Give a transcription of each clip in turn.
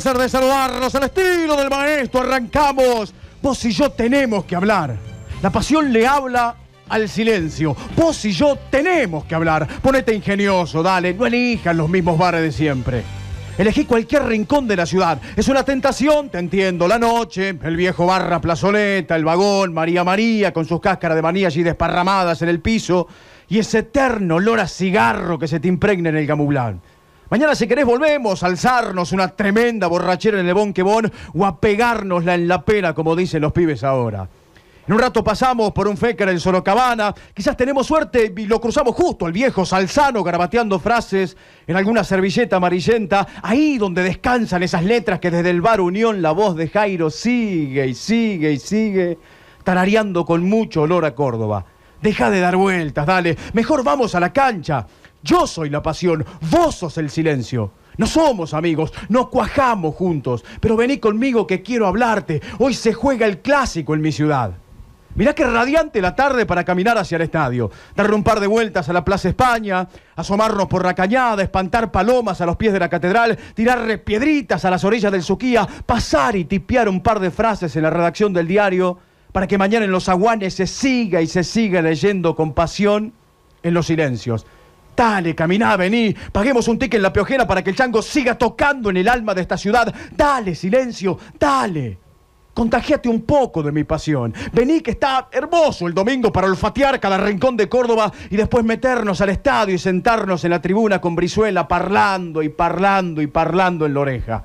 placer de saludarnos al estilo del maestro. Arrancamos. Vos y yo tenemos que hablar. La pasión le habla al silencio. Vos y yo tenemos que hablar. Ponete ingenioso, dale. No elijas los mismos bares de siempre. Elegí cualquier rincón de la ciudad. Es una tentación, te entiendo. La noche, el viejo barra plazoleta, el vagón, María María con sus cáscaras de maní allí desparramadas en el piso y ese eterno olor a cigarro que se te impregna en el gamublán. Mañana, si querés, volvemos a alzarnos una tremenda borrachera en el Bonquebón o a pegárnosla en la pena, como dicen los pibes ahora. En un rato pasamos por un Fecker en Sorocabana, quizás tenemos suerte y lo cruzamos justo al viejo Salzano garabateando frases en alguna servilleta amarillenta, ahí donde descansan esas letras que desde el bar Unión la voz de Jairo sigue y sigue y sigue, tarareando con mucho olor a Córdoba. Deja de dar vueltas, dale, mejor vamos a la cancha. Yo soy la pasión, vos sos el silencio. No somos amigos, no cuajamos juntos, pero vení conmigo que quiero hablarte. Hoy se juega el clásico en mi ciudad. Mirá qué radiante la tarde para caminar hacia el estadio, darle un par de vueltas a la Plaza España, asomarnos por la cañada, espantar palomas a los pies de la catedral, tirar piedritas a las orillas del Suquía, pasar y tipear un par de frases en la redacción del diario para que mañana en los aguanes se siga y se siga leyendo con pasión en los silencios. Dale, caminá, vení. Paguemos un ticket en la piojera para que el chango siga tocando en el alma de esta ciudad. Dale, silencio, dale. Contagiate un poco de mi pasión. Vení que está hermoso el domingo para olfatear cada rincón de Córdoba y después meternos al estadio y sentarnos en la tribuna con Brizuela parlando y parlando y parlando en la oreja.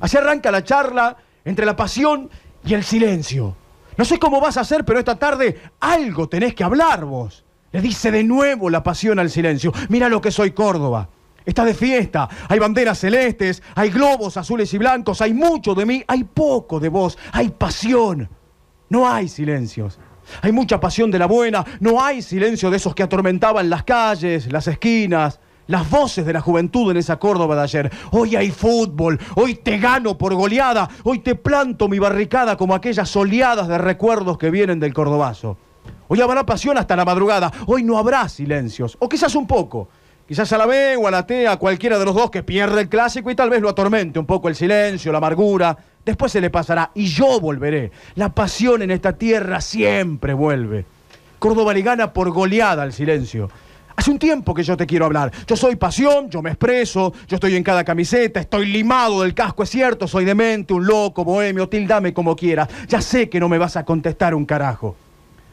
Así arranca la charla entre la pasión y el silencio. No sé cómo vas a hacer, pero esta tarde algo tenés que hablar vos. Le dice de nuevo la pasión al silencio. Mira lo que soy Córdoba. Está de fiesta. Hay banderas celestes, hay globos azules y blancos, hay mucho de mí, hay poco de vos, hay pasión. No hay silencios. Hay mucha pasión de la buena, no hay silencio de esos que atormentaban las calles, las esquinas, las voces de la juventud en esa Córdoba de ayer. Hoy hay fútbol, hoy te gano por goleada, hoy te planto mi barricada como aquellas oleadas de recuerdos que vienen del Cordobazo. Hoy habrá pasión hasta la madrugada. Hoy no habrá silencios. O quizás un poco. Quizás a la B o a la T, a cualquiera de los dos que pierde el clásico y tal vez lo atormente un poco el silencio, la amargura. Después se le pasará y yo volveré. La pasión en esta tierra siempre vuelve. Córdoba le gana por goleada al silencio. Hace un tiempo que yo te quiero hablar. Yo soy pasión, yo me expreso, yo estoy en cada camiseta, estoy limado del casco, es cierto, soy demente, un loco, bohemio, tildame como quieras. Ya sé que no me vas a contestar un carajo.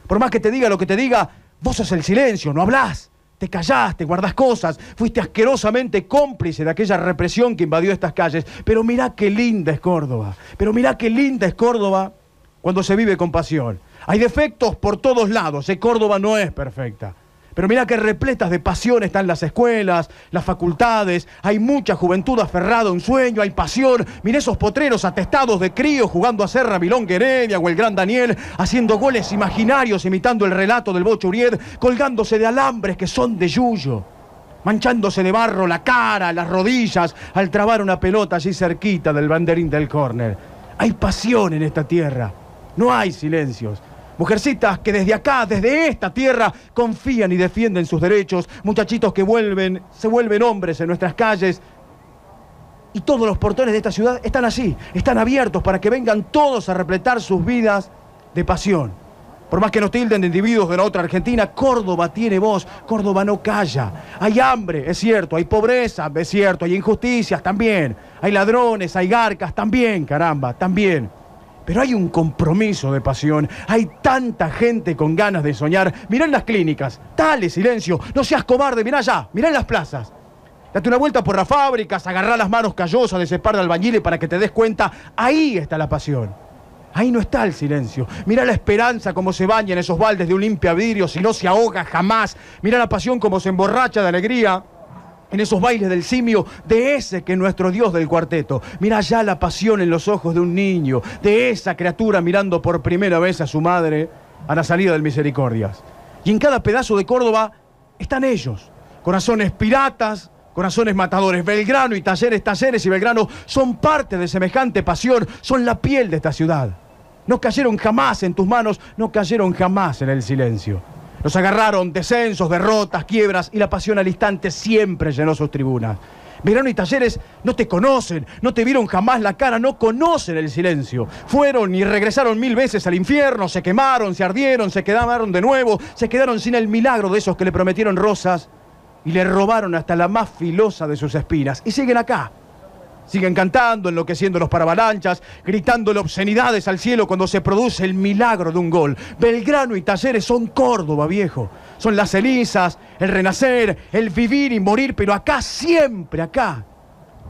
Por más que te diga lo que te diga, vos sos el silencio, no hablás. Te callaste, guardás cosas, fuiste asquerosamente cómplice de aquella represión que invadió estas calles. Pero mirá qué linda es Córdoba. Pero mirá qué linda es Córdoba cuando se vive con pasión. Hay defectos por todos lados. Eh, Córdoba no es perfecta. Pero mira que repletas de pasión están las escuelas, las facultades, hay mucha juventud aferrada a un sueño, hay pasión. Mirá esos potreros atestados de críos jugando a Serra Milón Heredia o el gran Daniel, haciendo goles imaginarios imitando el relato del Bocho Uried, colgándose de alambres que son de yuyo. Manchándose de barro la cara, las rodillas, al trabar una pelota allí cerquita del banderín del corner. Hay pasión en esta tierra. No hay silencios. Mujercitas que desde acá, desde esta tierra, confían y defienden sus derechos. Muchachitos que vuelven, se vuelven hombres en nuestras calles. Y todos los portones de esta ciudad están así, están abiertos para que vengan todos a repletar sus vidas de pasión. Por más que nos tilden de individuos de la otra Argentina, Córdoba tiene voz, Córdoba no calla. Hay hambre, es cierto, hay pobreza, es cierto, hay injusticias también, hay ladrones, hay garcas, también, caramba, también. Pero hay un compromiso de pasión. Hay tanta gente con ganas de soñar. Mirá en las clínicas. Dale, silencio. No seas cobarde. Mirá allá. Mirá en las plazas. Date una vuelta por las fábricas. Agarrá las manos callosas de ese par de albañiles para que te des cuenta. Ahí está la pasión. Ahí no está el silencio. Mira la esperanza como se baña en esos baldes de un limpia vidrio si no se ahoga jamás. Mirá la pasión como se emborracha de alegría en esos bailes del simio, de ese que es nuestro Dios del cuarteto. Mira ya la pasión en los ojos de un niño, de esa criatura mirando por primera vez a su madre a la salida del Misericordias. Y en cada pedazo de Córdoba están ellos, corazones piratas, corazones matadores. Belgrano y Talleres, Talleres y Belgrano son parte de semejante pasión, son la piel de esta ciudad. No cayeron jamás en tus manos, no cayeron jamás en el silencio. Los agarraron descensos, derrotas, quiebras y la pasión al instante siempre llenó sus tribunas. Verano y Talleres no te conocen, no te vieron jamás la cara, no conocen el silencio. Fueron y regresaron mil veces al infierno, se quemaron, se ardieron, se quedaron de nuevo, se quedaron sin el milagro de esos que le prometieron rosas y le robaron hasta la más filosa de sus espinas. Y siguen acá, Siguen cantando, enloqueciendo los paravalanchas, gritándole obscenidades al cielo cuando se produce el milagro de un gol. Belgrano y Talleres son Córdoba, viejo. Son las cenizas, el renacer, el vivir y morir, pero acá siempre, acá.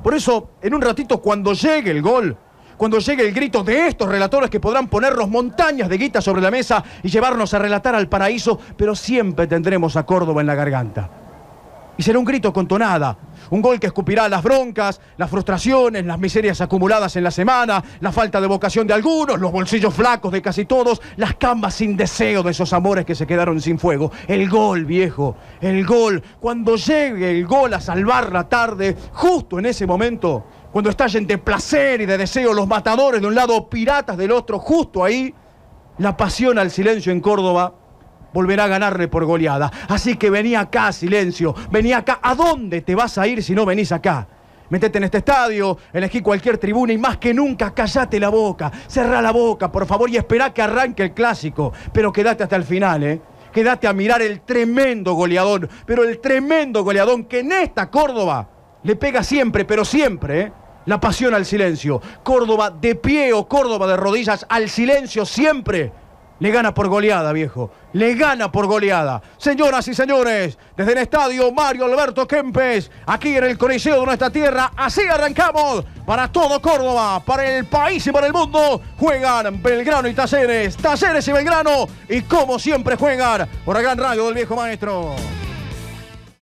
Por eso, en un ratito, cuando llegue el gol, cuando llegue el grito de estos relatores que podrán ponernos montañas de guita sobre la mesa y llevarnos a relatar al paraíso, pero siempre tendremos a Córdoba en la garganta. Y será un grito con tonada, un gol que escupirá las broncas, las frustraciones, las miserias acumuladas en la semana, la falta de vocación de algunos, los bolsillos flacos de casi todos, las cambas sin deseo de esos amores que se quedaron sin fuego. El gol, viejo, el gol. Cuando llegue el gol a salvar la tarde, justo en ese momento, cuando estallen de placer y de deseo los matadores de un lado, piratas del otro, justo ahí, la pasión al silencio en Córdoba volverá a ganarle por goleada. Así que venía acá, silencio, venía acá. ¿A dónde te vas a ir si no venís acá? Metete en este estadio, elegí cualquier tribuna y más que nunca callate la boca, cerrá la boca, por favor, y esperá que arranque el clásico. Pero quédate hasta el final, ¿eh? Quédate a mirar el tremendo goleador, pero el tremendo goleador que en esta Córdoba le pega siempre, pero siempre, ¿eh? La pasión al silencio. Córdoba de pie o Córdoba de rodillas al silencio siempre le gana por goleada, viejo. Le gana por goleada. Señoras y señores, desde el estadio Mario Alberto Kempes, aquí en el Coliseo de nuestra tierra, así arrancamos para todo Córdoba, para el país y para el mundo. Juegan Belgrano y Taceres, Taceres y Belgrano, y como siempre juegan por la gran radio del viejo maestro.